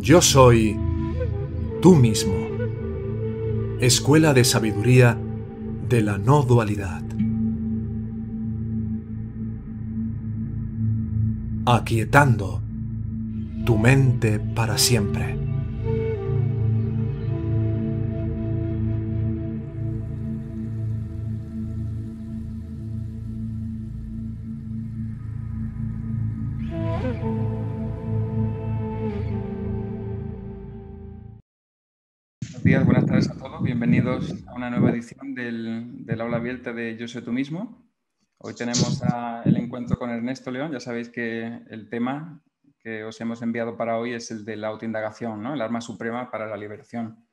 Yo soy tú mismo. Escuela de Sabiduría de la No Dualidad. Aquietando tu mente para siempre. nueva edición del, aula abierta de Yo soy tú mismo. Hoy tenemos el encuentro con Ernesto León. Ya sabéis que el tema que os hemos enviado para hoy es el de la autoindagación, ¿no? el arma suprema para la liberación.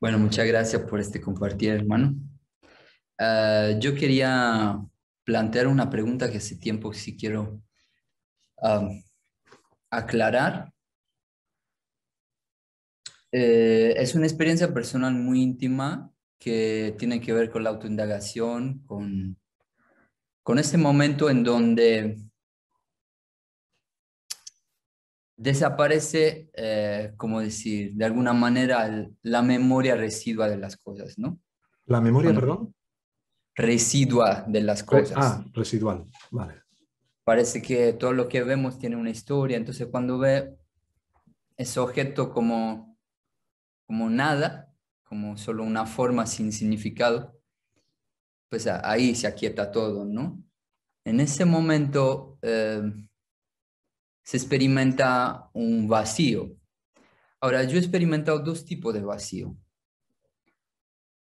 Bueno, muchas gracias por este compartir, hermano. Ah, yo quería plantear una pregunta que hace tiempo sí quiero ah, aclarar eh, es una experiencia personal muy íntima que tiene que ver con la autoindagación, con, con este momento en donde desaparece, eh, como decir, de alguna manera la memoria residua de las cosas, ¿no? ¿La memoria, perdón? Residua de las cosas. Ah, residual, vale. Parece que todo lo que vemos tiene una historia, entonces cuando ve ese objeto como como nada, como solo una forma sin significado, pues ahí se aquieta todo, ¿no? En ese momento eh, se experimenta un vacío. Ahora, yo he experimentado dos tipos de vacío.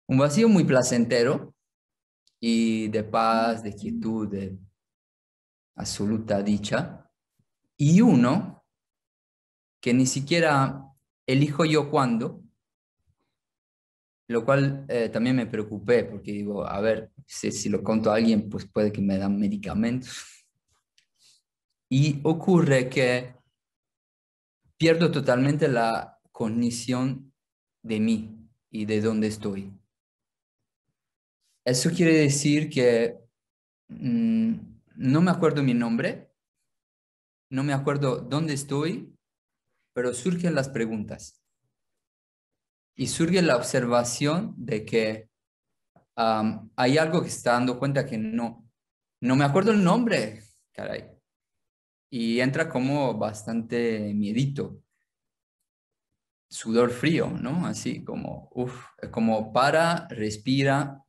Un vacío muy placentero y de paz, de quietud, de absoluta dicha. Y uno que ni siquiera elijo yo cuándo, lo cual eh, también me preocupé porque digo, a ver, si, lo conto a alguien, pues puede que me dan medicamentos. Y ocurre que pierdo totalmente la cognición de mí y de dónde estoy. Eso quiere decir que mm, no me acuerdo mi nombre, no me acuerdo dónde estoy, pero surgen las preguntas. Y surge la observación de que hay algo que está dando cuenta que no, no me acuerdo el nombre, caray. Y entra como bastante miedito, sudor frío, ¿no? Así como, como para, respira,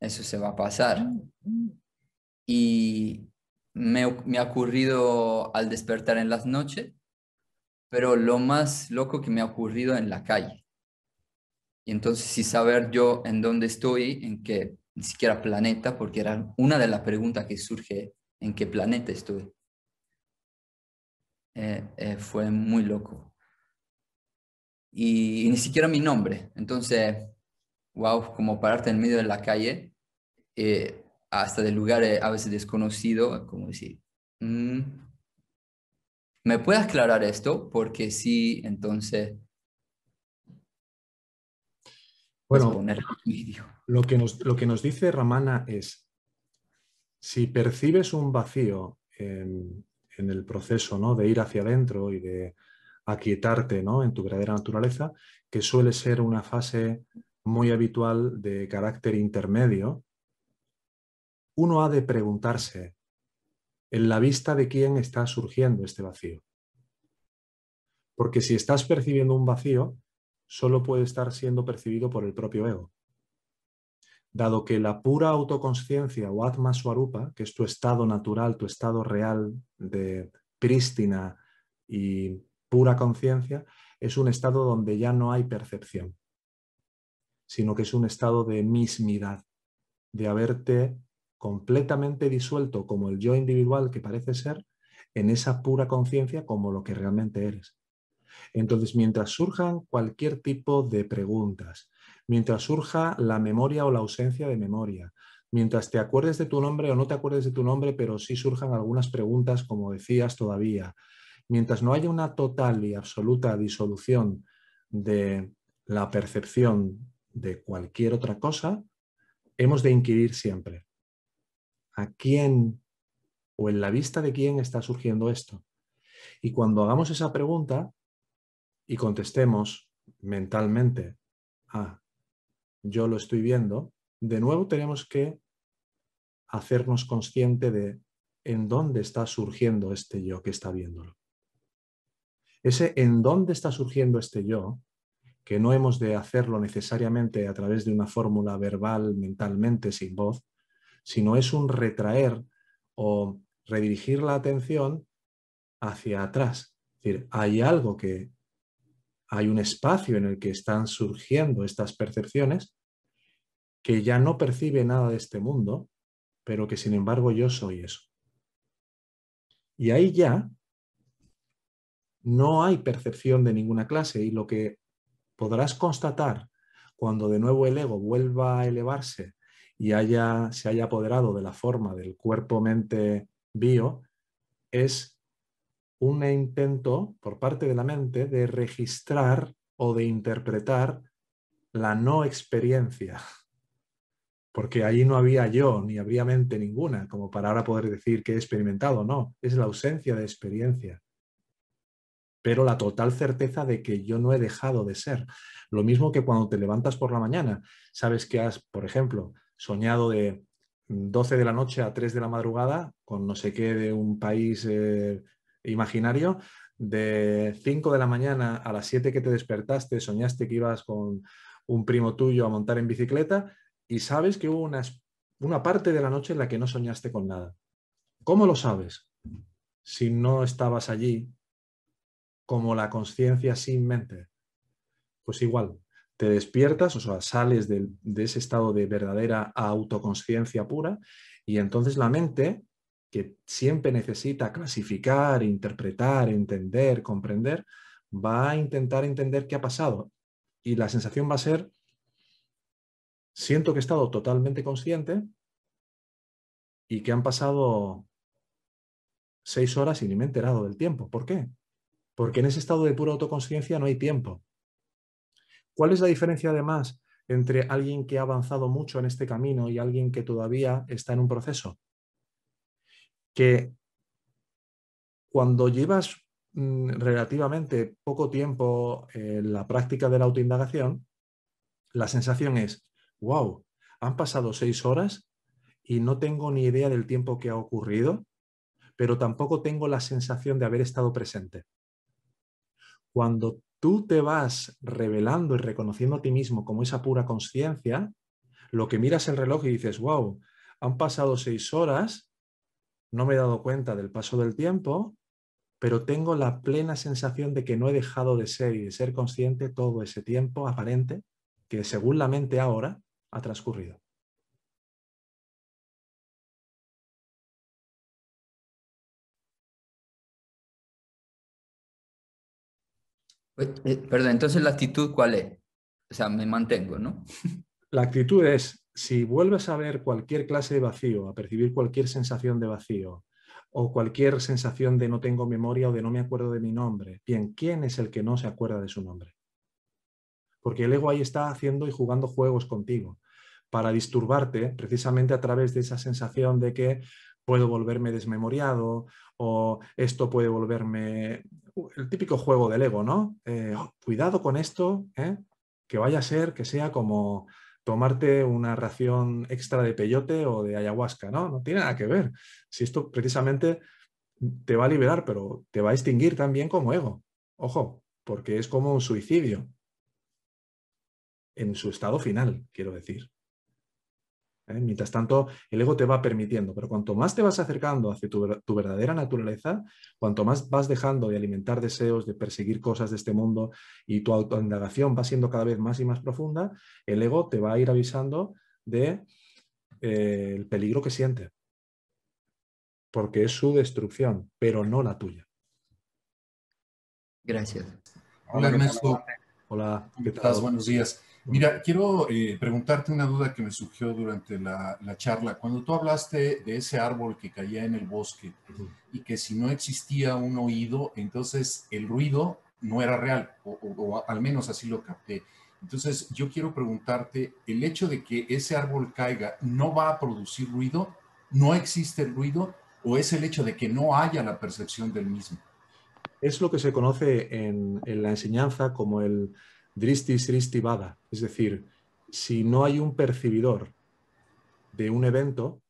eso se va a pasar. Y me ha ocurrido al despertar en las noches pero lo más loco que me ha ocurrido en la calle. Y entonces, sin saber yo en dónde estoy, en qué, ni siquiera planeta, porque era una de las preguntas que surge, en qué planeta estoy. Eh, eh, fue muy loco. Y, ni siquiera mi nombre. Entonces, wow, como pararte en medio de la calle, eh, hasta de lugar a veces desconocido, como decir, mm, ¿Me puede aclarar esto? Porque si, entonces... Bueno, lo que, nos, lo que nos dice Ramana es, si percibes un vacío en, el proceso ¿no? de ir hacia adentro y de aquietarte ¿no? en tu verdadera naturaleza, que suele ser una fase muy habitual de carácter intermedio, uno ha de preguntarse, en la vista de quién está surgiendo este vacío. Porque si estás percibiendo un vacío, solo puede estar siendo percibido por el propio ego. Dado que la pura autoconsciencia o Atma Swarupa, que es tu estado natural, tu estado real de prístina y pura conciencia, es un estado donde ya no hay percepción, sino que es un estado de mismidad, de haberte completamente disuelto como el yo individual que parece ser, en esa pura conciencia como lo que realmente eres. Entonces, mientras surjan cualquier tipo de preguntas, mientras surja la memoria o la ausencia de memoria, mientras te acuerdes de tu nombre o no te acuerdes de tu nombre, pero sí surjan algunas preguntas, como decías todavía, mientras no haya una total y absoluta disolución de la percepción de cualquier otra cosa, hemos de inquirir siempre a quién o en la vista de quién está surgiendo esto. Y cuando hagamos esa pregunta y contestemos mentalmente, ah, yo lo estoy viendo, de nuevo tenemos que hacernos consciente de en dónde está surgiendo este yo que está viéndolo. Ese en dónde está surgiendo este yo, que no hemos de hacerlo necesariamente a través de una fórmula verbal mentalmente sin voz, sino es un retraer o redirigir la atención hacia atrás. Es decir, hay algo que, hay un espacio en el que están surgiendo estas percepciones que ya no percibe nada de este mundo, pero que sin embargo yo soy eso. Y ahí ya no hay percepción de ninguna clase y lo que podrás constatar cuando de nuevo el ego vuelva a elevarse y haya, se haya apoderado de la forma del cuerpo-mente bio, es un intento por parte de la mente de registrar o de interpretar la no experiencia, porque ahí no había yo ni habría mente ninguna, como para ahora poder decir que he experimentado, no, es la ausencia de experiencia, pero la total certeza de que yo no he dejado de ser. Lo mismo que cuando te levantas por la mañana, sabes que has, por ejemplo, soñado de 12 de la noche a 3 de la madrugada con no sé qué de un país eh, imaginario, de 5 de la mañana a las 7 que te despertaste, soñaste que ibas con un primo tuyo a montar en bicicleta y sabes que hubo una, una parte de la noche en la que no soñaste con nada. ¿Cómo lo sabes? Si no estabas allí como la conciencia sin mente. Pues igual, te despiertas, o sea, sales de, ese estado de verdadera autoconsciencia pura y entonces la mente, que siempre necesita clasificar, interpretar, entender, comprender, va a intentar entender qué ha pasado y la sensación va a ser, siento que he estado totalmente consciente y que han pasado seis horas y ni me he enterado del tiempo. ¿Por qué? Porque en ese estado de pura autoconsciencia no hay tiempo. ¿Cuál es la diferencia además entre alguien que ha avanzado mucho en este camino y alguien que todavía está en un proceso? Que cuando llevas mm, relativamente poco tiempo eh, en la práctica de la autoindagación, la sensación es, wow, han pasado seis horas y no tengo ni idea del tiempo que ha ocurrido, pero tampoco tengo la sensación de haber estado presente. Cuando tú te vas revelando y reconociendo a ti mismo como esa pura conciencia, lo que miras el reloj y dices, wow, han pasado seis horas, no me he dado cuenta del paso del tiempo, pero tengo la plena sensación de que no he dejado de ser y de ser consciente todo ese tiempo aparente que según la mente ahora ha transcurrido. Eh, perdón, entonces la actitud cuál es? O sea, me mantengo, ¿no? La actitud es, si vuelves a ver cualquier clase de vacío, a percibir cualquier sensación de vacío o cualquier sensación de no tengo memoria o de no me acuerdo de mi nombre, bien, ¿quién es el que no se acuerda de su nombre? Porque el ego ahí está haciendo y jugando juegos contigo para disturbarte precisamente a través de esa sensación de que puedo volverme desmemoriado o esto puede volverme el típico juego del ego, ¿no? Eh, oh, cuidado con esto, ¿eh? que vaya a ser, que sea como tomarte una ración extra de peyote o de ayahuasca, ¿no? No tiene nada que ver. Si esto precisamente te va a liberar, pero te va a extinguir también como ego. Ojo, porque es como un suicidio en su estado final, quiero decir. ¿eh? Mientras tanto, el ego te va permitiendo, pero cuanto más te vas acercando hacia tu, verdadera naturaleza, cuanto más vas dejando de alimentar deseos, de perseguir cosas de este mundo y tu autoindagación va siendo cada vez más y más profunda, el ego te va a ir avisando del de, eh, peligro que siente, porque es su destrucción, pero no la tuya. Gracias. Hola Ernesto. Hola, ¿qué tal? Buenos días. Mira, quiero eh, preguntarte una duda que me surgió durante la, charla. Cuando tú hablaste de ese árbol que caía en el bosque y que si no existía un oído, entonces el ruido no era real, o, al menos así lo capté. Entonces yo quiero preguntarte, el hecho de que ese árbol caiga no va a producir ruido, no existe el ruido, o es el hecho de que no haya la percepción del mismo? Es lo que se conoce en la enseñanza como el Dristi Sristi Vada. Es decir, si no hay un percibidor de un evento,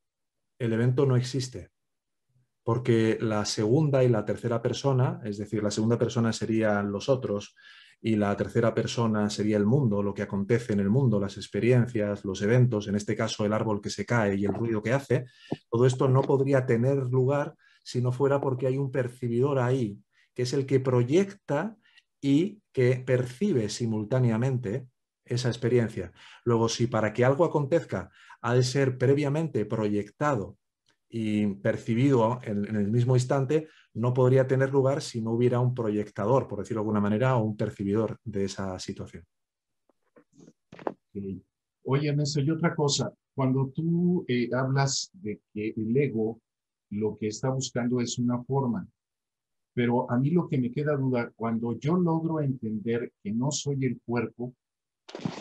el evento no existe. Porque la segunda y la tercera persona, es decir, la segunda persona serían los otros y la tercera persona sería el mundo, lo que acontece en el mundo, las experiencias, los eventos, en este caso el árbol que se cae y el ruido que hace, todo esto no podría tener lugar si no fuera porque hay un percibidor ahí, que es el que proyecta y que percibe simultáneamente esa experiencia. Luego, si para que algo acontezca ha de ser previamente proyectado y percibido en, el mismo instante, no podría tener lugar si no hubiera un proyectador, por decirlo de alguna manera, o un percibidor de esa situación. Oye, Ernesto, y otra cosa, cuando tú eh, hablas de que el ego lo que está buscando es una forma, pero a mí lo que me queda duda, cuando yo logro entender que no soy el cuerpo,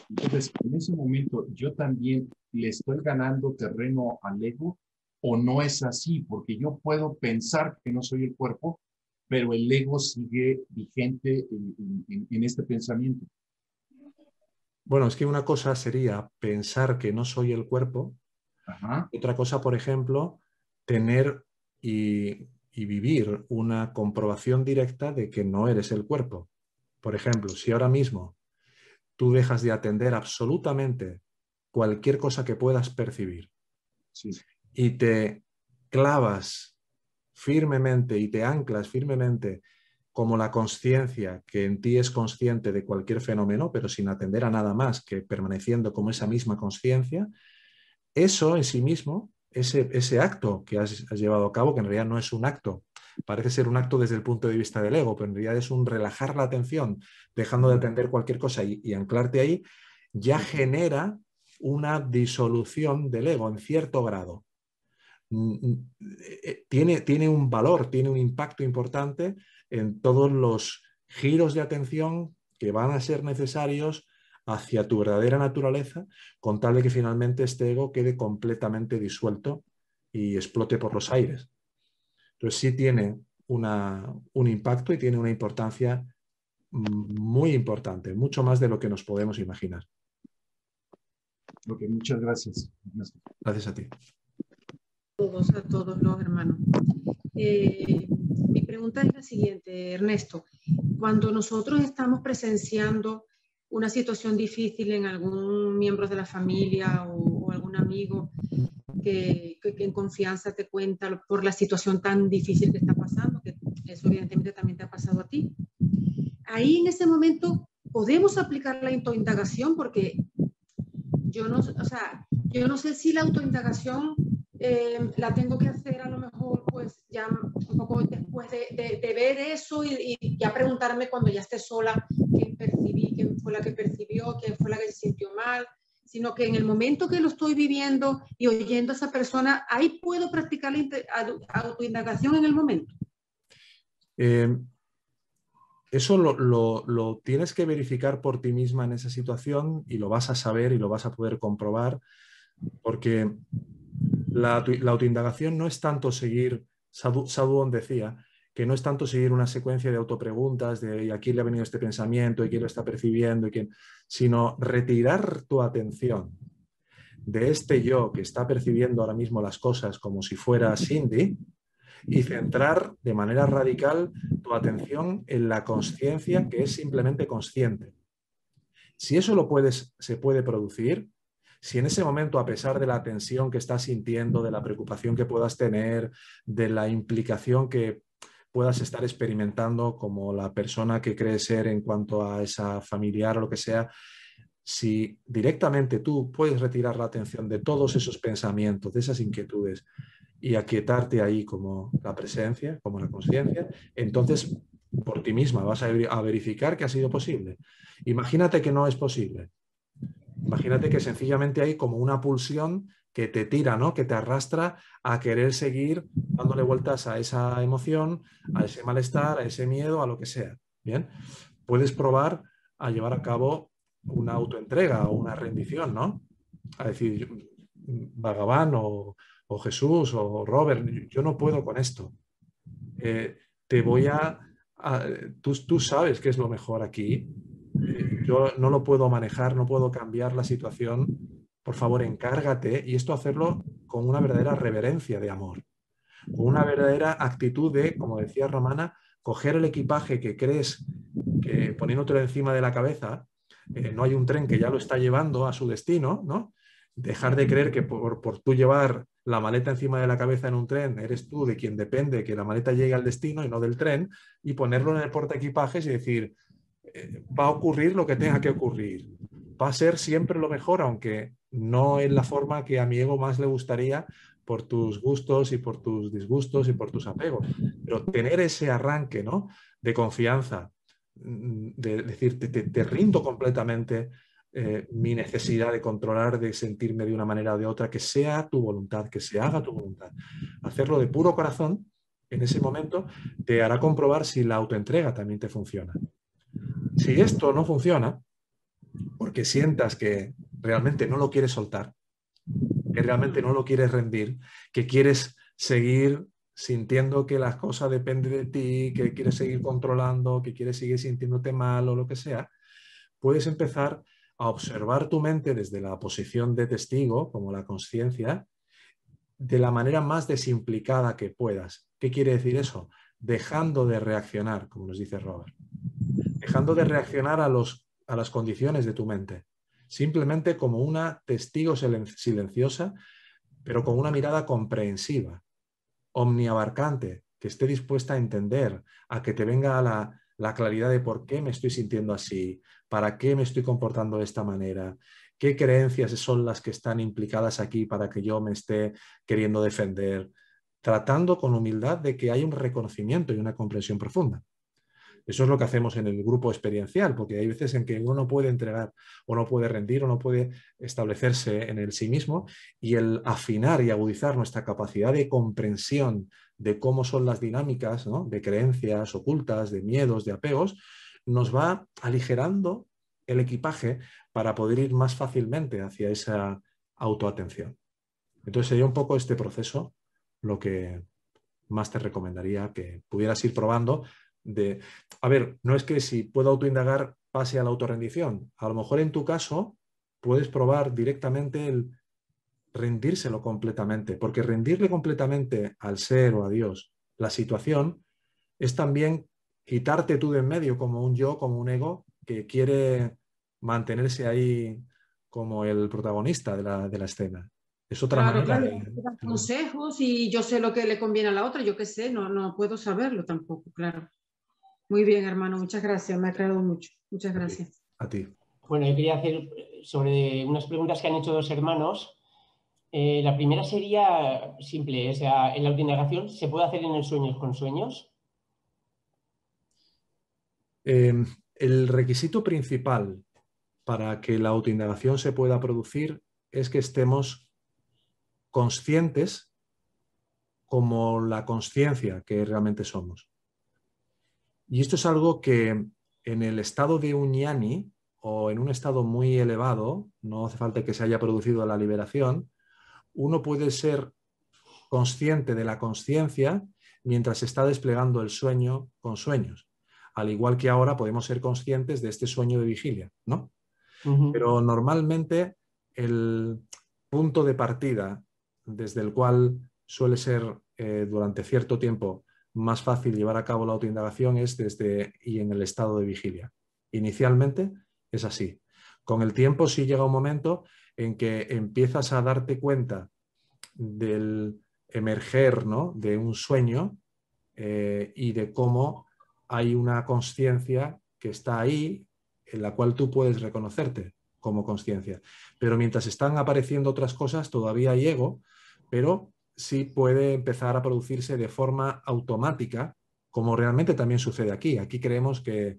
entonces en ese momento yo también le estoy ganando terreno al ego o no es así, porque yo puedo pensar que no soy el cuerpo, pero el ego sigue vigente en, este pensamiento. Bueno, es que una cosa sería pensar que no soy el cuerpo. Otra cosa, por ejemplo, tener y y vivir una comprobación directa de que no eres el cuerpo. Por ejemplo, si ahora mismo tú dejas de atender absolutamente cualquier cosa que puedas percibir y te clavas firmemente y te anclas firmemente como la conciencia que en ti es consciente de cualquier fenómeno, pero sin atender a nada más que permaneciendo como esa misma conciencia, eso en sí mismo ese, acto que has, llevado a cabo, que en realidad no es un acto, parece ser un acto desde el punto de vista del ego, pero en realidad es un relajar la atención, dejando de atender cualquier cosa y, anclarte ahí, ya genera una disolución del ego en cierto grado. Mm, mm, eh, tiene, tiene un valor, tiene un impacto importante en todos los giros de atención que van a ser necesarios hacia tu verdadera naturaleza, con tal de que finalmente este ego quede completamente disuelto y explote por los aires. Entonces sí tiene un impacto y tiene una importancia mm, muy importante, mucho más de lo que nos podemos imaginar. muchas gracias. Gracias a ti. A todos los hermanos. Eh, mi pregunta es la siguiente, Ernesto. Cuando nosotros estamos presenciando una situación difícil en algún miembro de la familia o, algún amigo que, en confianza te cuenta por la situación tan difícil que está pasando, que eso evidentemente también te ha pasado a ti. Ahí en ese momento podemos aplicar la autoindagación porque yo no, o sea, yo no sé si la autoindagación eh, la tengo que hacer a lo mejor pues ya un poco después de, ver eso y, y, ya preguntarme cuando ya esté sola quién fue la que percibió, quién fue la que se sintió mal, sino que en el momento que lo estoy viviendo y oyendo a esa persona, ahí puedo practicar la autoindagación en el momento. Em, eso lo, tienes que verificar por ti misma en esa situación y lo vas a saber y lo vas a poder comprobar, porque la, la autoindagación no es tanto seguir, Sadhu, decía, que no es tanto seguir una secuencia de autopreguntas, de aquí le ha venido este pensamiento, y quién lo está percibiendo, y sino retirar tu atención de este yo que está percibiendo ahora mismo las cosas como si fuera Cindy y centrar de manera radical tu atención en la conciencia que es simplemente consciente. Si eso lo puedes, se puede producir, si en ese momento, a pesar de la tensión que estás sintiendo, de la preocupación que puedas tener, de la implicación que puedas estar experimentando como la persona que crees ser en cuanto a esa familiar o lo que sea, si directamente tú puedes retirar la atención de todos esos pensamientos, de esas inquietudes y aquietarte ahí como la presencia, como la conciencia, entonces por ti misma vas a verificar que ha sido posible. Imagínate que no es posible. Imagínate que sencillamente hay como una pulsión que te tira, ¿no? que te arrastra a querer seguir dándole vueltas a esa emoción, a ese malestar, a ese miedo, a lo que sea. Bien, puedes probar a llevar a cabo una autoentrega o una rendición, ¿no? A decir, Vagabán o, Jesús o Robert, yo no puedo con esto. Eh, te voy a. tú, sabes qué es lo mejor aquí. Eh, yo no lo puedo manejar, no puedo cambiar la situación por favor, encárgate, y esto hacerlo con una verdadera reverencia de amor, con una verdadera actitud de, como decía Romana, coger el equipaje que crees que poniéndotelo encima de la cabeza, eh, no hay un tren que ya lo está llevando a su destino, ¿no? Dejar de creer que por, tú llevar la maleta encima de la cabeza en un tren, eres tú de quien depende que la maleta llegue al destino y no del tren, y ponerlo en el portaequipajes equipajes y decir, eh, va a ocurrir lo que tenga que ocurrir, va a ser siempre lo mejor, aunque no es la forma que a mi ego más le gustaría por tus gustos y por tus disgustos y por tus apegos. Pero tener ese arranque ¿no? de confianza, mm, de decir, te, rindo completamente eh, mi necesidad de controlar, de sentirme de una manera o de otra, que sea tu voluntad, que se haga tu voluntad. Hacerlo de puro corazón en ese momento te hará comprobar si la autoentrega también te funciona. Si esto no funciona, porque sientas que realmente no lo quieres soltar, que realmente no lo quieres rendir, que quieres seguir sintiendo que las cosas dependen de ti, que quieres seguir controlando, que quieres seguir sintiéndote mal o lo que sea, puedes empezar a observar tu mente desde la posición de testigo, como la conciencia, de la manera más desimplicada que puedas. ¿Qué quiere decir eso? Dejando de reaccionar, como nos dice Robert. Dejando de reaccionar a los a las condiciones de tu mente, simplemente como una testigo silenciosa, pero con una mirada comprensiva, omniabarcante, que esté dispuesta a entender, a que te venga la, la claridad de por qué me estoy sintiendo así, para qué me estoy comportando de esta manera, qué creencias son las que están implicadas aquí para que yo me esté queriendo defender, tratando con humildad de que hay un reconocimiento y una comprensión profunda. Eso es lo que hacemos en el grupo experiencial, porque hay veces en que uno no puede entregar o no puede rendir o no puede establecerse en el sí mismo y el afinar y agudizar nuestra capacidad de comprensión de cómo son las dinámicas de creencias ocultas, de miedos, de apegos, nos va aligerando el equipaje para poder ir más fácilmente hacia esa autoatención. Entonces sería un poco este proceso lo que más te recomendaría que pudieras ir probando de, a ver, no es que si puedo autoindagar pase a la autorrendición. A lo mejor en tu caso puedes probar directamente el rendírselo completamente, porque rendirle completamente al ser o a Dios la situación es también quitarte tú de en medio como un yo, como un ego que quiere mantenerse ahí como el protagonista de la, escena. Es otra manera. de... consejos y yo sé lo que le conviene a la otra, yo qué sé, no, no puedo saberlo tampoco, claro. Muy bien, hermano, muchas gracias, me ha aclarado mucho. Muchas gracias. A ti. Bueno, yo quería hacer eh, sobre unas preguntas que han hecho dos hermanos. Eh, la primera sería simple, o sea, en la autoindagación, ¿se puede hacer en el sueño con sueños? Em, el requisito principal para que la autoindagación se pueda producir es que estemos conscientes como la conciencia que realmente somos. Y esto es algo que en el estado de un o en un estado muy elevado, no hace falta que se haya producido la liberación, uno puede ser consciente de la conciencia mientras está desplegando el sueño con sueños. Al igual que ahora podemos ser conscientes de este sueño de vigilia, ¿no? Pero normalmente el punto de partida desde el cual suele ser eh, durante cierto tiempo más fácil llevar a cabo la autoindagación es desde y en el estado de vigilia. Inicialmente es así. Con el tiempo sí llega un momento en que empiezas a darte cuenta del emerger ¿no? de un sueño eh, y de cómo hay una conciencia que está ahí, en la cual tú puedes reconocerte como conciencia. Pero mientras están apareciendo otras cosas, todavía hay ego, pero sí puede empezar a producirse de forma automática, como realmente también sucede aquí. Aquí creemos que,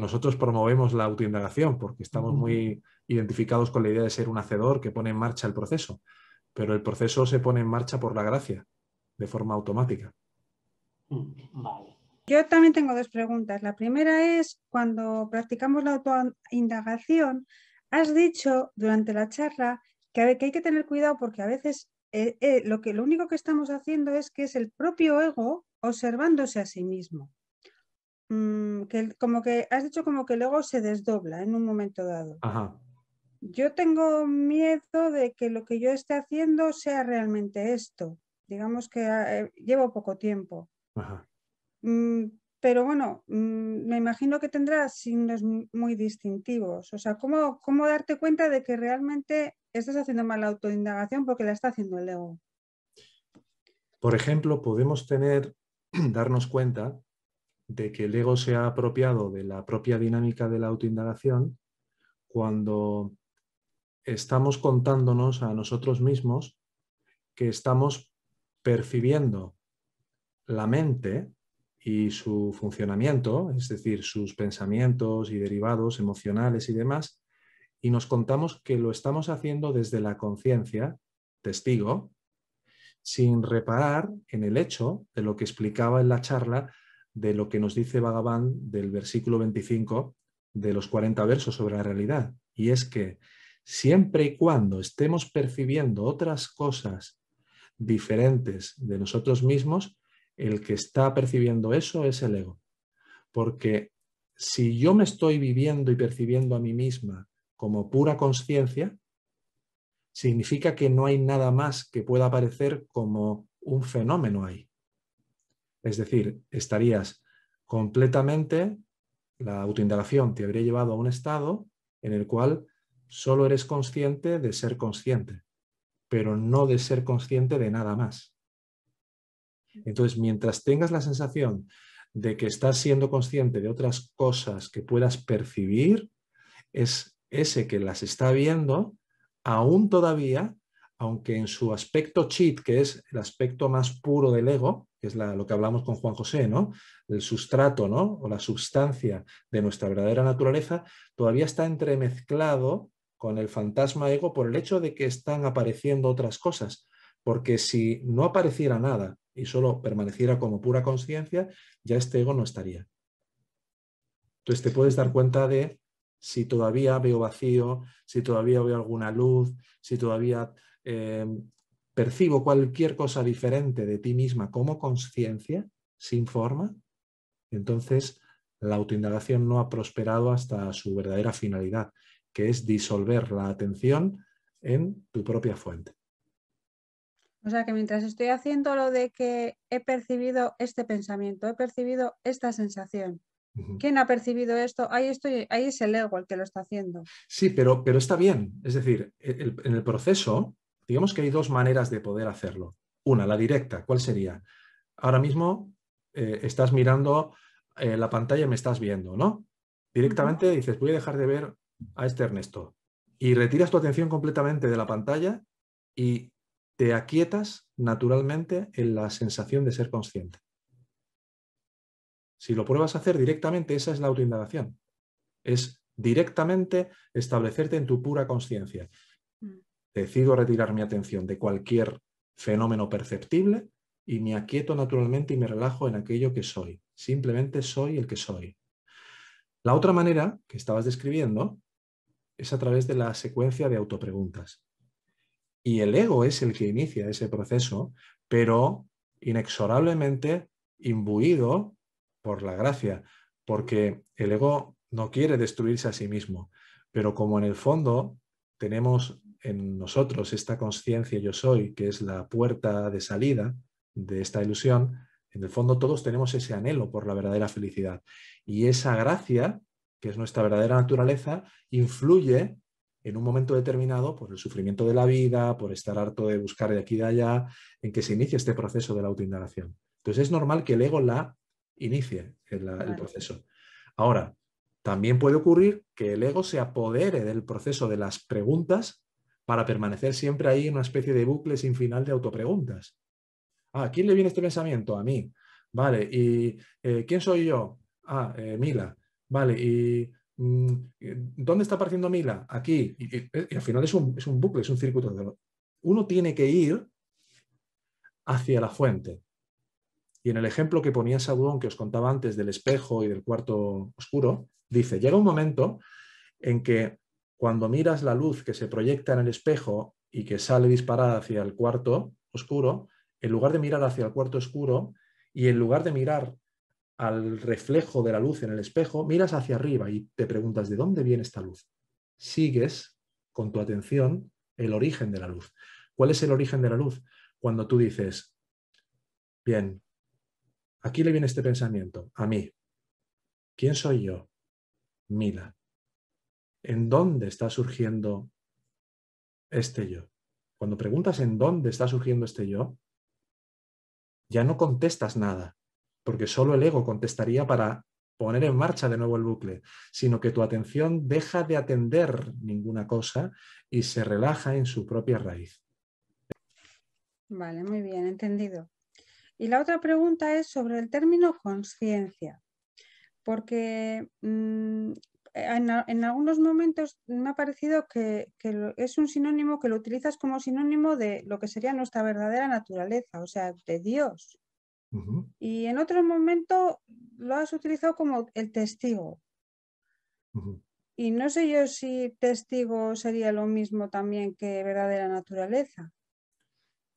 nosotros promovemos la autoindagación porque estamos muy identificados con la idea de ser un hacedor que pone en marcha el proceso, pero el proceso se pone en marcha por la gracia, de forma automática. Mm, Yo también tengo dos preguntas. La primera es, cuando practicamos la autoindagación, has dicho durante la charla que hay que tener cuidado porque a veces eh, eh, lo, que, lo único que estamos haciendo es que es el propio ego observándose a sí mismo. Mm, que, como que has dicho como que el ego se desdobla en un momento dado. Yo tengo miedo de que lo que yo esté haciendo sea realmente esto. Digamos que ah, eh, llevo poco tiempo. Mm, pero bueno, mm, me imagino que tendrá signos muy distintivos. O sea, cómo darte cuenta de que realmente estás haciendo mal la autoindagación porque la está haciendo el ego. Por ejemplo, podemos tener, darnos cuenta de que el ego se ha apropiado de la propia dinámica de la autoindagación cuando estamos contándonos a nosotros mismos que estamos percibiendo la mente y su funcionamiento, es decir, sus pensamientos y derivados emocionales y demás, y nos contamos que lo estamos haciendo desde la conciencia, testigo, sin reparar en el hecho de lo que explicaba en la charla de lo que nos dice Bhagavan del versículo 25 de los 40 versos sobre la realidad. Y es que siempre y cuando estemos percibiendo otras cosas diferentes de nosotros mismos, el que está percibiendo eso es el ego. Porque si yo me estoy viviendo y percibiendo a mí misma como pura conciencia, significa que no hay nada más que pueda aparecer como un fenómeno ahí. Es decir, estarías completamente, la autoindagación te habría llevado a un estado en el cual solo eres consciente de ser consciente, pero no de ser consciente de nada más. Entonces, mientras tengas la sensación de que estás siendo consciente de otras cosas que puedas percibir, es ese que las está viendo, aún todavía, aunque en su aspecto chit, que es el aspecto más puro del ego, que es la, lo que hablamos con Juan José, ¿no? El sustrato, ¿no? O la sustancia de nuestra verdadera naturaleza, todavía está entremezclado con el fantasma ego por el hecho de que están apareciendo otras cosas. Porque si no apareciera nada y solo permaneciera como pura conciencia, ya este ego no estaría. Entonces te puedes dar cuenta de si todavía veo vacío, si todavía veo alguna luz, si todavía eh, percibo cualquier cosa diferente de ti misma como conciencia, sin forma, entonces la autoindagación no ha prosperado hasta su verdadera finalidad, que es disolver la atención en tu propia fuente. O sea que mientras estoy haciendo lo de que he percibido este pensamiento, he percibido esta sensación, ¿Quién ha percibido esto? Ahí, estoy, ahí es el ego el que lo está haciendo. Sí, pero, pero está bien. Es decir, e, en el proceso, digamos que hay dos maneras de poder hacerlo. Una, la directa. ¿Cuál sería? Ahora mismo eh, estás mirando eh, la pantalla y me estás viendo, ¿no? Directamente dices, voy a dejar de ver a este Ernesto. Y retiras tu atención completamente de la pantalla y te aquietas naturalmente en la sensación de ser consciente. Si lo pruebas a hacer directamente, esa es la autoindagación. Es directamente establecerte en tu pura conciencia. Mm. Decido retirar mi atención de cualquier fenómeno perceptible y me aquieto naturalmente y me relajo en aquello que soy. Simplemente soy el que soy. La otra manera que estabas describiendo es a través de la secuencia de autopreguntas. Y el ego es el que inicia ese proceso, pero inexorablemente imbuido por la gracia, porque el ego no quiere destruirse a sí mismo, pero como en el fondo tenemos en nosotros esta conciencia yo soy, que es la puerta de salida de esta ilusión, en el fondo todos tenemos ese anhelo por la verdadera felicidad. Y esa gracia, que es nuestra verdadera naturaleza, influye en un momento determinado por el sufrimiento de la vida, por estar harto de buscar de aquí y de allá, en que se inicia este proceso de la autoindagación. Entonces es normal que el ego la inicie el, proceso. Ahora, también puede ocurrir que el ego se apodere del proceso de las preguntas para permanecer siempre ahí en una especie de bucle sin final de autopreguntas. ¿a ah, quién le viene este pensamiento? A mí. Vale, ¿y eh, quién soy yo? Ah, eh, Mila. Vale, ¿y mm, dónde está apareciendo Mila? Aquí. Eh, y, al final es un, es un, bucle, es un circuito. Uno tiene que ir hacia la fuente. Y en el ejemplo que ponía Sadón, que os contaba antes del espejo y del cuarto oscuro, dice, llega un momento en que cuando miras la luz que se proyecta en el espejo y que sale disparada hacia el cuarto oscuro, en lugar de mirar hacia el cuarto oscuro y en lugar de mirar al reflejo de la luz en el espejo, miras hacia arriba y te preguntas, ¿de dónde viene esta luz? Sigues con tu atención el origen de la luz. ¿Cuál es el origen de la luz? Cuando tú dices, bien, Aquí le viene este pensamiento, a mí. ¿Quién soy yo? Mila. ¿En dónde está surgiendo este yo? Cuando preguntas en dónde está surgiendo este yo, ya no contestas nada, porque solo el ego contestaría para poner en marcha de nuevo el bucle, sino que tu atención deja de atender ninguna cosa y se relaja en su propia raíz. Vale, muy bien, entendido. Y la otra pregunta es sobre el término conciencia, porque mm, en, algunos momentos me ha parecido que, es un sinónimo que lo utilizas como sinónimo de lo que sería nuestra verdadera naturaleza, o sea, de Dios. Y en otro momento lo has utilizado como el testigo. Y no sé yo si testigo sería lo mismo también que verdadera naturaleza.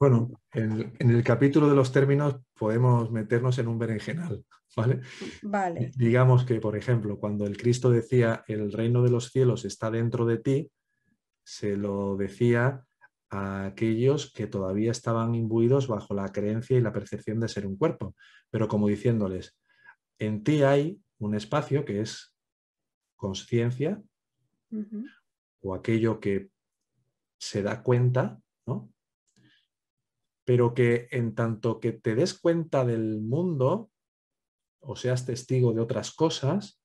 Bueno, en, el capítulo de los términos podemos meternos en un berenjenal, ¿vale? Vale. Digamos que, por ejemplo, cuando el Cristo decía el reino de los cielos está dentro de ti, se lo decía a aquellos que todavía estaban imbuidos bajo la creencia y la percepción de ser un cuerpo, pero como diciéndoles, en ti hay un espacio que es conciencia o aquello que se da cuenta, ¿no? pero que en tanto que te des cuenta del mundo o seas testigo de otras cosas,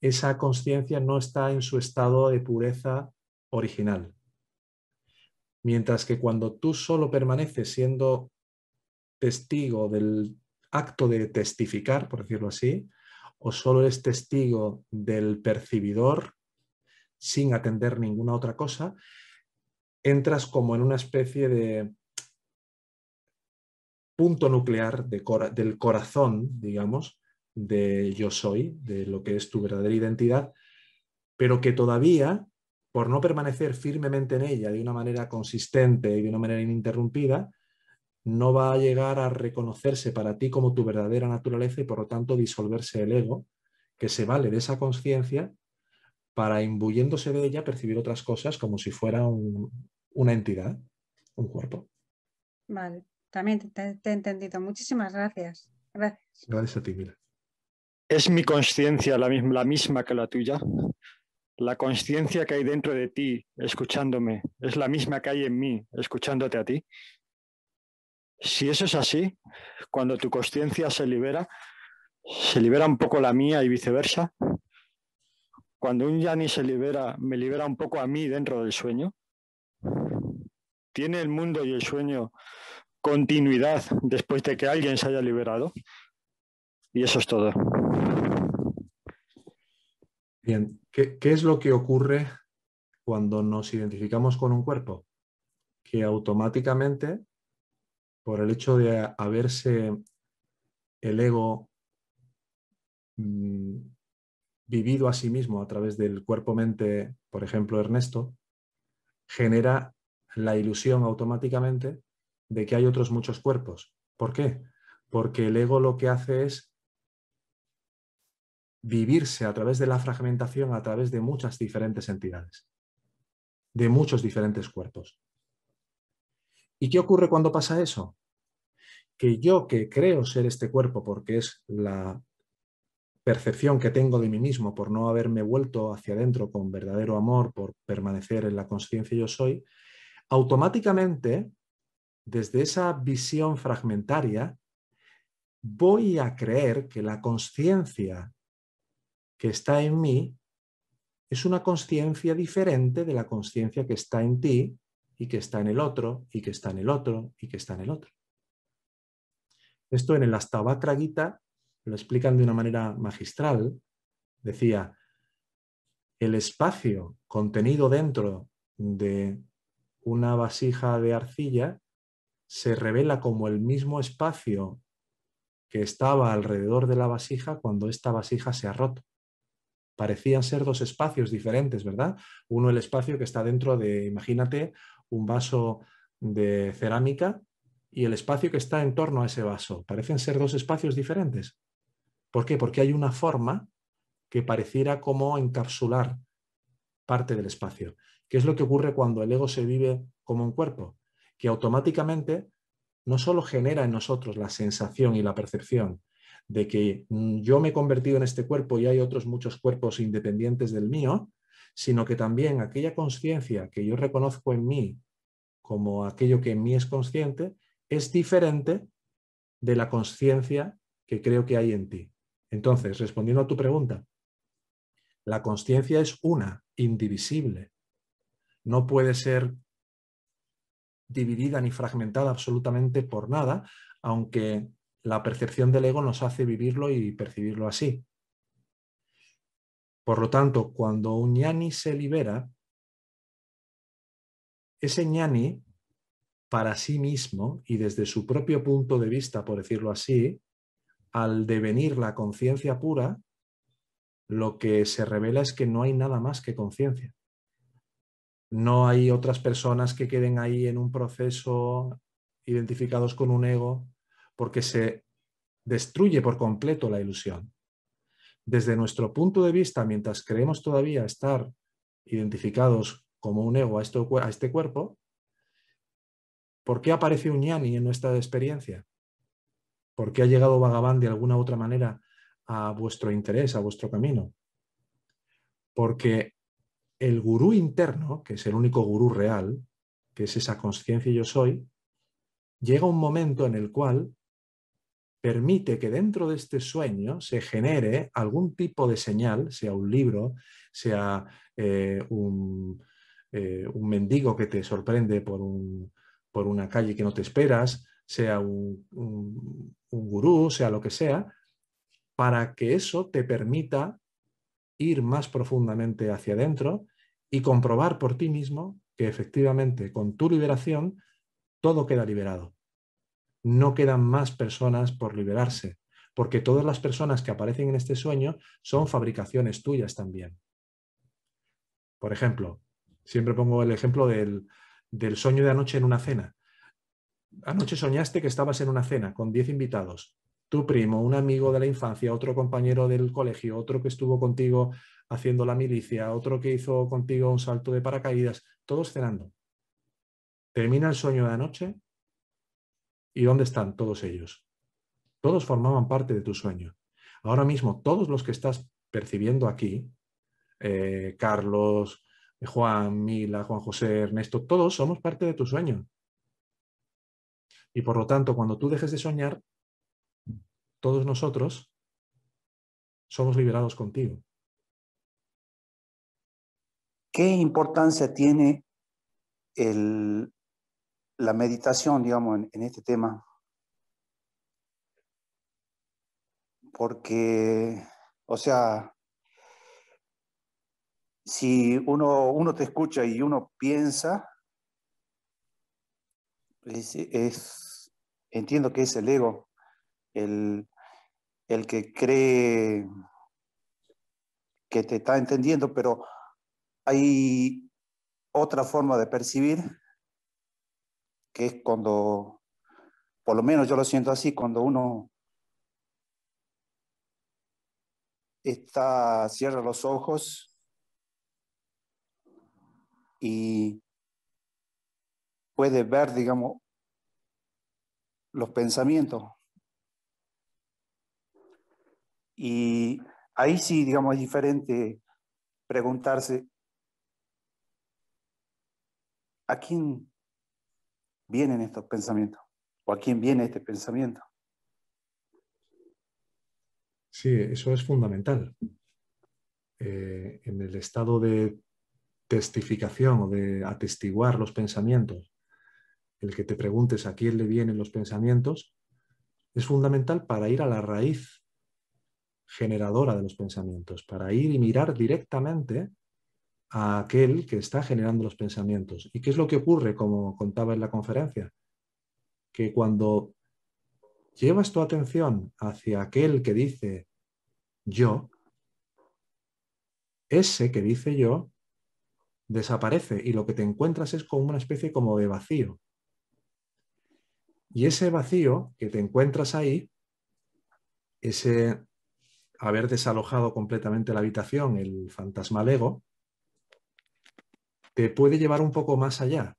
esa conciencia no está en su estado de pureza original. Mientras que cuando tú solo permaneces siendo testigo del acto de testificar, por decirlo así, o solo eres testigo del percibidor sin atender ninguna otra cosa, entras como en una especie de punto nuclear del corazón, digamos, de yo soy, de lo que es tu verdadera identidad, pero que todavía, por no permanecer firmemente en ella de una manera consistente y de una manera ininterrumpida, no va a llegar a reconocerse para ti como tu verdadera naturaleza y por lo tanto disolverse el ego, que se vale de esa conciencia para, imbuyéndose de ella, percibir otras cosas como si fuera una entidad, un cuerpo. Vale. También te, he entendido. Muchísimas gracias. Gracias. Gracias a ti, Mira. ¿Es mi conciencia la, la misma que la tuya? La conciencia que hay dentro de ti, escuchándome, es la misma que hay en mí, escuchándote a ti. Si eso es así, cuando tu conciencia se libera, se libera un poco la mía y viceversa. Cuando un yani se libera, me libera un poco a mí dentro del sueño. ¿Tiene el mundo y el sueño continuidad después de que alguien se haya liberado. Y eso es todo. Bien, ¿qué, es lo que ocurre cuando nos identificamos con un cuerpo? Que automáticamente, por el hecho de haberse el ego mm, vivido a sí mismo a través del cuerpo-mente, por ejemplo, Ernesto, genera la ilusión automáticamente de que hay otros muchos cuerpos. ¿Por qué? Porque el ego lo que hace es vivirse a través de la fragmentación, a través de muchas diferentes entidades, de muchos diferentes cuerpos. ¿Y qué ocurre cuando pasa eso? Que yo que creo ser este cuerpo porque es la percepción que tengo de mí mismo por no haberme vuelto hacia adentro con verdadero amor, por permanecer en la conciencia yo soy, automáticamente desde esa visión fragmentaria, voy a creer que la conciencia que está en mí es una conciencia diferente de la conciencia que está en ti y que está en el otro y que está en el otro y que está en el otro. Esto en el Astavakra Gita lo explican de una manera magistral. Decía, el espacio contenido dentro de una vasija de arcilla se revela como el mismo espacio que estaba alrededor de la vasija cuando esta vasija se ha roto. Parecían ser dos espacios diferentes, ¿verdad? Uno el espacio que está dentro de, imagínate, un vaso de cerámica y el espacio que está en torno a ese vaso. Parecen ser dos espacios diferentes. ¿Por qué? Porque hay una forma que pareciera como encapsular parte del espacio. ¿Qué es lo que ocurre cuando el ego se vive como un cuerpo? que automáticamente no solo genera en nosotros la sensación y la percepción de que mm, yo me he convertido en este cuerpo y hay otros muchos cuerpos independientes del mío, sino que también aquella conciencia que yo reconozco en mí como aquello que en mí es consciente es diferente de la conciencia que creo que hay en ti. Entonces, respondiendo a tu pregunta, la conciencia es una, indivisible. No puede ser dividida ni fragmentada absolutamente por nada, aunque la percepción del ego nos hace vivirlo y percibirlo así. Por lo tanto, cuando un ñani se libera, ese ñani para sí mismo y desde su propio punto de vista, por decirlo así, al devenir la conciencia pura, lo que se revela es que no hay nada más que conciencia no hay otras personas que queden ahí en un proceso identificados con un ego, porque se destruye por completo la ilusión. Desde nuestro punto de vista, mientras creemos todavía estar identificados como un ego a, este cuerpo, ¿por qué aparece un ñani en nuestra experiencia? ¿Por qué ha llegado Vagabán de alguna u otra manera a vuestro interés, a vuestro camino? Porque el gurú interno, que es el único gurú real, que es esa conciencia yo soy, llega un momento en el cual permite que dentro de este sueño se genere algún tipo de señal, sea un libro, sea eh, eh, un, mendigo que te sorprende por, una calle que no te esperas, sea un, un gurú, sea lo que sea, para que eso te permita ir más profundamente hacia adentro y comprobar por ti mismo que efectivamente con tu liberación todo queda liberado. No quedan más personas por liberarse, porque todas las personas que aparecen en este sueño son fabricaciones tuyas también. Por ejemplo, siempre pongo el ejemplo del, del sueño de anoche en una cena. Anoche soñaste que estabas en una cena con 10 invitados tu primo, un amigo de la infancia, otro compañero del colegio, otro que estuvo contigo haciendo la milicia, otro que hizo contigo un salto de paracaídas, todos cenando. Termina el sueño de anoche y ¿dónde están todos ellos? Todos formaban parte de tu sueño. Ahora mismo, todos los que estás percibiendo aquí, eh, Carlos, Juan, Mila, Juan José, Ernesto, todos somos parte de tu sueño. Y por lo tanto, cuando tú dejes de soñar, todos nosotros somos liberados contigo. ¿Qué importancia tiene la meditación, digamos, en, este tema? Porque, o sea, si uno, uno, te escucha y uno piensa, es, entiendo que es el ego, el, el que cree que te está entendiendo, pero hay otra forma de percibir, que es cuando, por lo menos yo lo siento así, cuando uno está, cierra los ojos y puede ver, digamos, los pensamientos y ahí sí, digamos, es diferente preguntarse, ¿a quién vienen estos pensamientos? ¿O a quién viene este pensamiento? Sí, eso es fundamental. Eh, en el estado de testificación o de atestiguar los pensamientos, el que te preguntes a quién le vienen los pensamientos, es fundamental para ir a la raíz generadora de los pensamientos, para ir y mirar directamente a aquel que está generando los pensamientos. ¿Y qué es lo que ocurre, como contaba en la conferencia? Que cuando llevas tu atención hacia aquel que dice yo, ese que dice yo desaparece y lo que te encuentras es como una especie como de vacío. Y ese vacío que te encuentras ahí, ese haber desalojado completamente la habitación, el fantasma Lego, te puede llevar un poco más allá,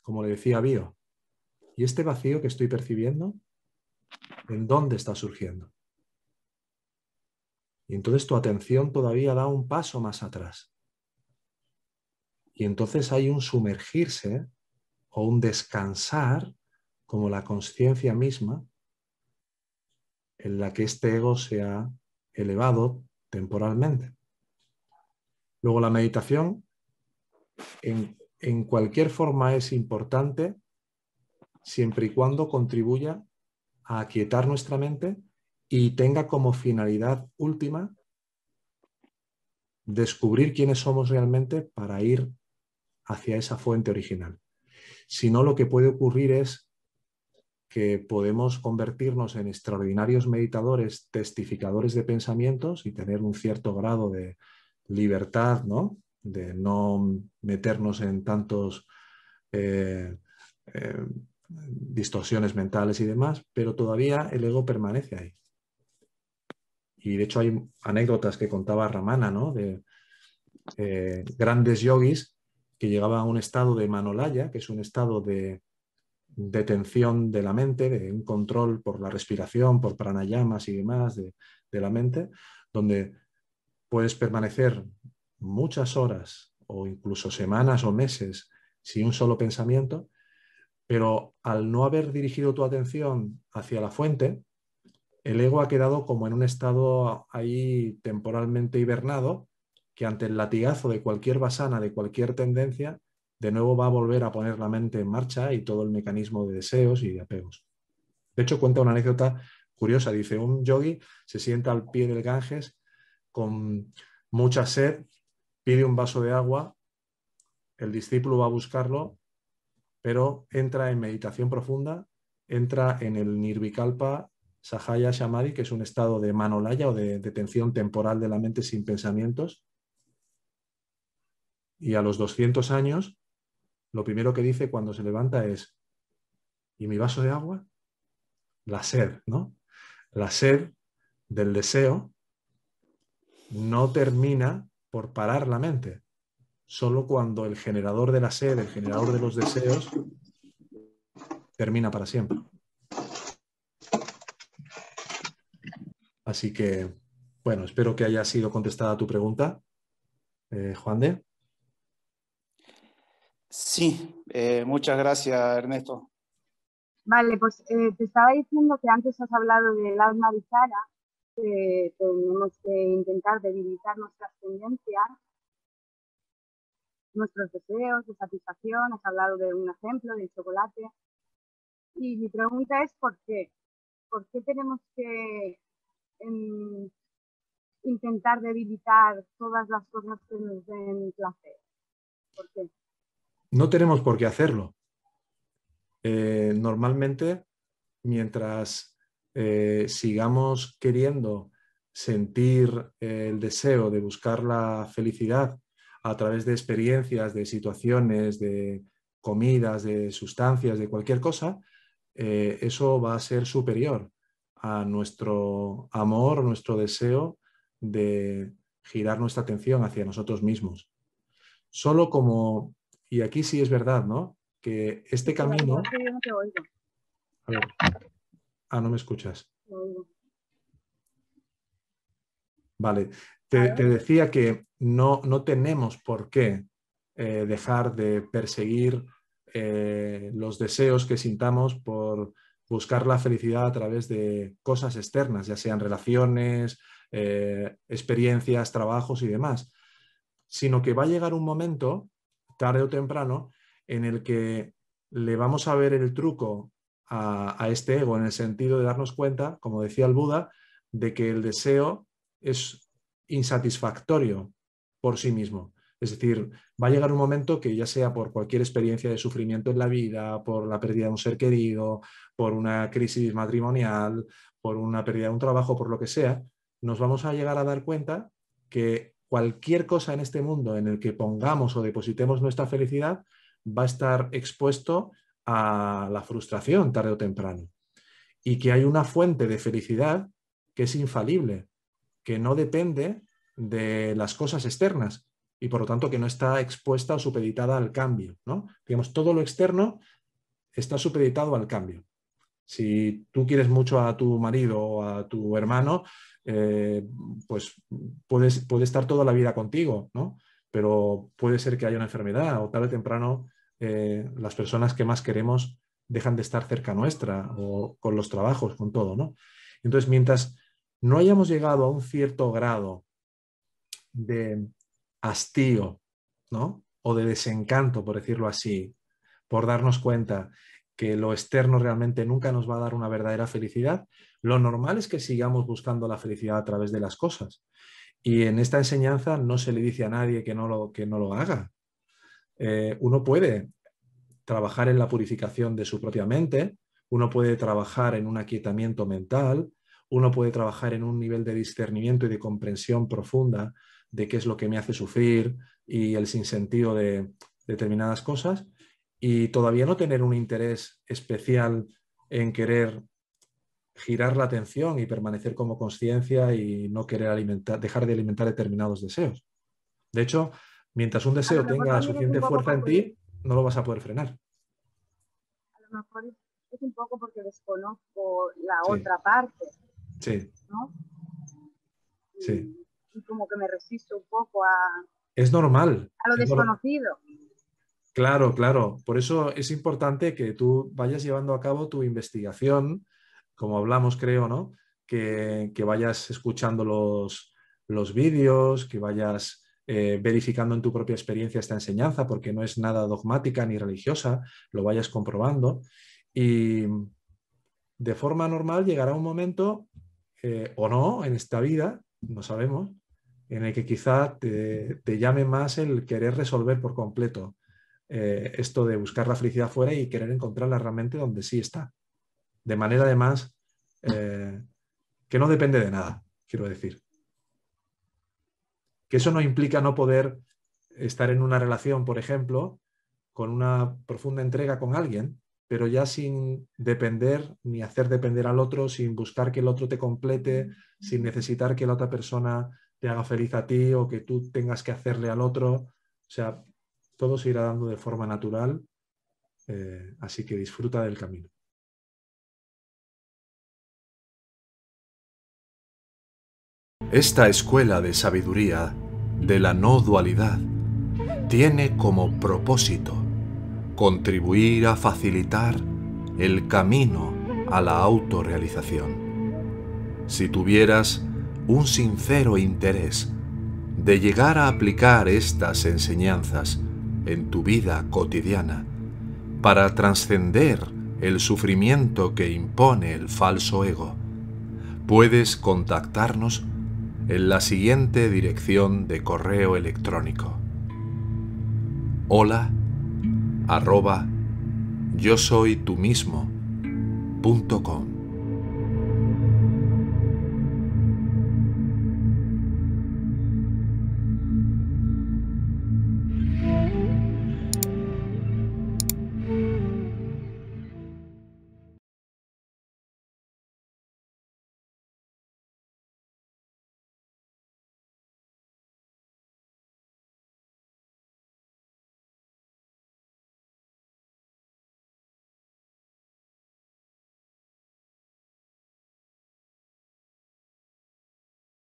como le decía Bio. ¿Y este vacío que estoy percibiendo, en dónde está surgiendo? Y entonces tu atención todavía da un paso más atrás. Y entonces hay un sumergirse o un descansar, como la conciencia misma, en la que este ego se ha elevado temporalmente. Luego la meditación en, en cualquier forma es importante siempre y cuando contribuya a aquietar nuestra mente y tenga como finalidad última descubrir quiénes somos realmente para ir hacia esa fuente original. Si no, lo que puede ocurrir es que podemos convertirnos en extraordinarios meditadores, testificadores de pensamientos y tener un cierto grado de libertad, De no meternos en tantos eh, eh, distorsiones mentales y demás, pero todavía el ego permanece ahí. Y de hecho hay anécdotas que contaba Ramana, ¿no? De eh, grandes yogis que llegaban a un estado de Manolaya, que es un estado de detención de la mente, de un control por la respiración, por pranayamas y demás de, de la mente, donde puedes permanecer muchas horas o incluso semanas o meses sin un solo pensamiento, pero al no haber dirigido tu atención hacia la fuente, el ego ha quedado como en un estado ahí temporalmente hibernado, que ante el latigazo de cualquier basana, de cualquier tendencia, de nuevo va a volver a poner la mente en marcha y todo el mecanismo de deseos y de apegos. De hecho, cuenta una anécdota curiosa. Dice, un yogi se sienta al pie del Ganges con mucha sed, pide un vaso de agua, el discípulo va a buscarlo, pero entra en meditación profunda, entra en el nirvikalpa sahaya shamadi, que es un estado de manolaya o de detención temporal de la mente sin pensamientos. Y a los 200 años lo primero que dice cuando se levanta es, ¿y mi vaso de agua? La sed, ¿no? La sed del deseo no termina por parar la mente. Solo cuando el generador de la sed, el generador de los deseos, termina para siempre. Así que, bueno, espero que haya sido contestada tu pregunta, eh, Juan de. Sí, eh, muchas gracias, Ernesto. Vale, pues eh, te estaba diciendo que antes has hablado del alma bizarra, que tenemos que intentar debilitar nuestras tendencias, nuestros deseos de satisfacción, has hablado de un ejemplo, del chocolate. Y mi pregunta es ¿por qué? ¿Por qué tenemos que em, intentar debilitar todas las cosas que nos den placer? ¿Por qué? No tenemos por qué hacerlo. Eh, normalmente, mientras eh, sigamos queriendo sentir eh, el deseo de buscar la felicidad a través de experiencias, de situaciones, de comidas, de sustancias, de cualquier cosa, eso va a ser superior a nuestro amor, nuestro deseo de girar nuestra atención hacia nosotros mismos. Solo como y aquí sí es verdad, ¿no? Que este camino... A Ah, no me escuchas. Vale. Te, decía que no, no, tenemos por qué eh, dejar de perseguir eh, los deseos que sintamos por buscar la felicidad a través de cosas externas, ya sean relaciones, eh, experiencias, trabajos y demás, sino que va a llegar un momento tarde o temprano, en el que le vamos a ver el truco a, este ego en el sentido de darnos cuenta, como decía el Buda, de que el deseo es insatisfactorio por sí mismo. Es decir, va a llegar un momento que ya sea por cualquier experiencia de sufrimiento en la vida, por la pérdida de un ser querido, por una crisis matrimonial, por una pérdida de un trabajo, por lo que sea, nos vamos a llegar a dar cuenta que cualquier cosa en este mundo en el que pongamos o depositemos nuestra felicidad va a estar expuesto a la frustración tarde o temprano. Y que hay una fuente de felicidad que es infalible, que no depende de las cosas externas y por lo tanto que no está expuesta o supeditada al cambio. ¿no? Digamos, todo lo externo está supeditado al cambio. Si tú quieres mucho a tu marido o a tu hermano, eh, pues puedes, puede estar toda la vida contigo, ¿no? Pero puede ser que haya una enfermedad o tarde o temprano eh, las personas que más queremos dejan de estar cerca nuestra o con los trabajos, con todo, ¿no? Entonces, mientras no hayamos llegado a un cierto grado de hastío, ¿no? O de desencanto, por decirlo así, por darnos cuenta que lo externo realmente nunca nos va a dar una verdadera felicidad, lo normal es que sigamos buscando la felicidad a través de las cosas. Y en esta enseñanza no se le dice a nadie que no lo, que no lo haga. Eh, uno puede trabajar en la purificación de su propia mente, uno puede trabajar en un aquietamiento mental, uno puede trabajar en un nivel de discernimiento y de comprensión profunda de qué es lo que me hace sufrir y el sinsentido de determinadas cosas, y todavía no tener un interés especial en querer girar la atención y permanecer como conciencia y no querer alimentar, dejar de alimentar determinados deseos. De hecho, mientras un deseo tenga suficiente fuerza en ti, no lo vas a poder frenar. A lo mejor es un poco porque desconozco la otra parte. Sí. ¿no? sí. Y como que me resisto un poco a... Es normal. A lo desconocido. Claro, claro. Por eso es importante que tú vayas llevando a cabo tu investigación, como hablamos, creo, ¿no? Que, vayas escuchando los, vídeos, que vayas eh, verificando en tu propia experiencia esta enseñanza, porque no es nada dogmática ni religiosa, lo vayas comprobando. Y de forma normal llegará un momento, eh, o no, en esta vida, no sabemos, en el que quizá te, te llame más el querer resolver por completo eh, esto de buscar la felicidad fuera y querer encontrarla realmente donde sí está. De manera además eh, que no depende de nada, quiero decir. Que eso no implica no poder estar en una relación, por ejemplo, con una profunda entrega con alguien, pero ya sin depender ni hacer depender al otro, sin buscar que el otro te complete, mm. sin necesitar que la otra persona te haga feliz a ti o que tú tengas que hacerle al otro. O sea, todo se irá dando de forma natural, eh, así que disfruta del camino. Esta escuela de sabiduría de la no dualidad tiene como propósito contribuir a facilitar el camino a la autorrealización. Si tuvieras un sincero interés de llegar a aplicar estas enseñanzas en tu vida cotidiana para trascender el sufrimiento que impone el falso ego. Puedes contactarnos en la siguiente dirección de correo electrónico. Hola arroba yo soy tú mismo